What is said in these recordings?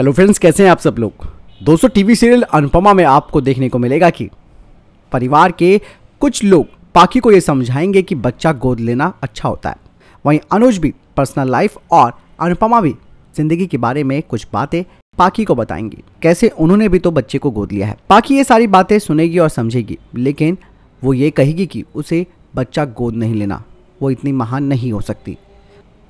hello friends कैसे हैं आप सब लोग दोस्तों टीवी सीरियल अनुपमा में आपको देखने को मिलेगा कि परिवार के कुछ लोग पाखी को ये समझाएंगे कि बच्चा गोद लेना अच्छा होता है वहीं अनुज भी पर्सनल लाइफ और अनुपमा भी जिंदगी के बारे में कुछ बातें पाखी को बताएंगी कैसे उन्होंने भी तो बच्चे को गोद लिया है पाखी ये सारी बातें सुनेगी और समझेगी लेकिन वो ये कहेगी कि उसे बच्चा गोद नहीं लेना वो इतनी महान नहीं हो सकती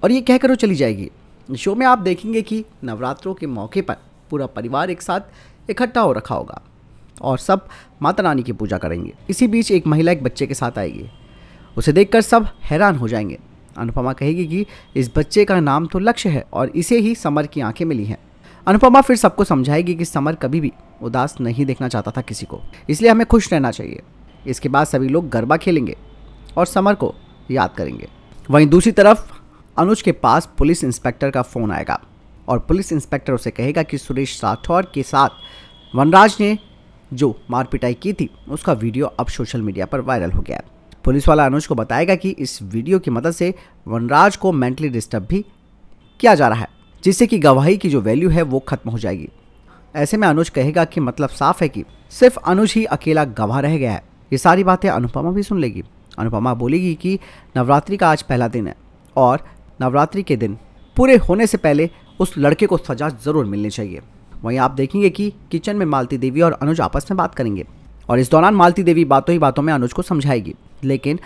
और ये कहकर वो चली जाएगी शो में आप देखेंगे कि नवरात्रों के मौके पर पूरा परिवार एक साथ इकट्ठा हो रखा होगा और सब माता रानी की पूजा करेंगे इसी बीच एक महिला एक बच्चे के साथ आएगी उसे देखकर सब हैरान हो जाएंगे अनुपमा कहेगी कि इस बच्चे का नाम तो लक्ष्य है और इसे ही समर की आंखें मिली हैं अनुपमा फिर सबको समझाएगी कि समर कभी भी उदास नहीं देखना चाहता था किसी को इसलिए हमें खुश रहना चाहिए इसके बाद सभी लोग गरबा खेलेंगे और समर को याद करेंगे वहीं दूसरी तरफ अनुज के पास पुलिस इंस्पेक्टर का फ़ोन आएगा और पुलिस इंस्पेक्टर उसे कहेगा कि सुरेश राठौर के साथ वनराज ने जो मारपिटाई की थी उसका वीडियो अब सोशल मीडिया पर वायरल हो गया पुलिस वाला अनुज को बताएगा कि इस वीडियो की मदद से वनराज को मेंटली डिस्टर्ब भी किया जा रहा है जिससे कि गवाही की जो वैल्यू है वो खत्म हो जाएगी ऐसे में अनुज कहेगा कि मतलब साफ है कि सिर्फ अनुज ही अकेला गवाह रह गया है ये सारी बातें अनुपमा भी सुन लेगी अनुपमा बोलेगी कि नवरात्रि का आज पहला दिन है और नवरात्रि के दिन पूरे होने से पहले उस लड़के को सजा जरूर मिलनी चाहिए वहीं आप देखेंगे कि किचन में मालती देवी और अनुज आपस में बात करेंगे और इस दौरान मालती देवी बातों ही बातों में अनुज को समझाएगी लेकिन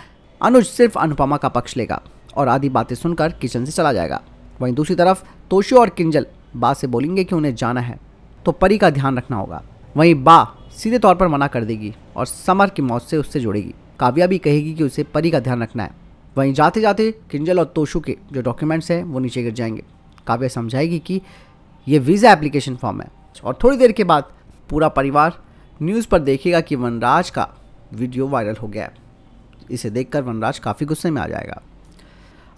अनुज सिर्फ अनुपमा का पक्ष लेगा और आधी बातें सुनकर किचन से चला जाएगा वहीं दूसरी तरफ तोशो और किंजल बा से बोलेंगे कि उन्हें जाना है तो परी का ध्यान रखना होगा वहीं बा सीधे तौर पर मना कर देगी और समर की मौत से उससे जुड़ेगी काव्या भी कहेगी कि उसे परी का ध्यान रखना है वहीं जाते जाते किंजल और तोशु के जो डॉक्यूमेंट्स हैं वो नीचे गिर जाएंगे काव्या समझाएगी कि ये वीज़ा एप्लीकेशन फॉर्म है और थोड़ी देर के बाद पूरा परिवार न्यूज़ पर देखेगा कि वनराज का वीडियो वायरल हो गया है इसे देखकर वनराज काफ़ी गुस्से में आ जाएगा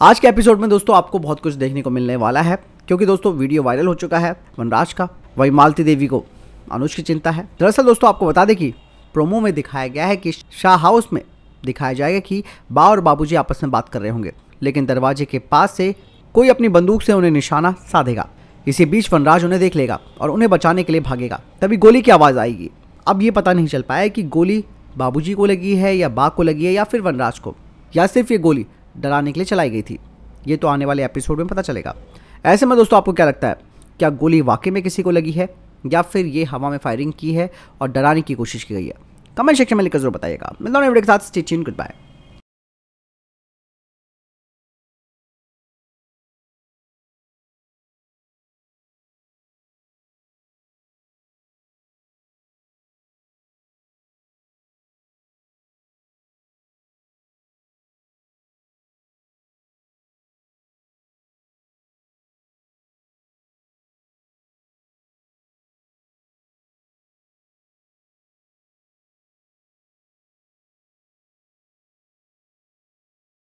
आज के एपिसोड में दोस्तों आपको बहुत कुछ देखने को मिलने वाला है क्योंकि दोस्तों वीडियो वायरल हो चुका है वनराज का वही मालती देवी को अनुज की चिंता है दरअसल दोस्तों आपको बता दें कि प्रोमो में दिखाया गया है कि शाह हाउस में दिखाया जाएगा कि बा और बाबूजी आपस में बात कर रहे होंगे लेकिन दरवाजे के पास से कोई अपनी बंदूक से उन्हें निशाना साधेगा इसी बीच वनराज उन्हें देख लेगा और उन्हें बचाने के लिए भागेगा तभी गोली की आवाज़ आएगी अब ये पता नहीं चल पाया कि गोली बाबूजी को लगी है या बा को लगी है या फिर वनराज को या सिर्फ ये गोली डराने के लिए चलाई गई थी ये तो आने वाले एपिसोड में पता चलेगा ऐसे में दोस्तों आपको क्या लगता है क्या गोली वाकई में किसी को लगी है या फिर ये हवा में फायरिंग की है और डराने की कोशिश की गई है कमेंट सेक्शन में लिखकर जरूर बताइएगा मिलता हूँ वीडियो के साथ स्टे गुड बाय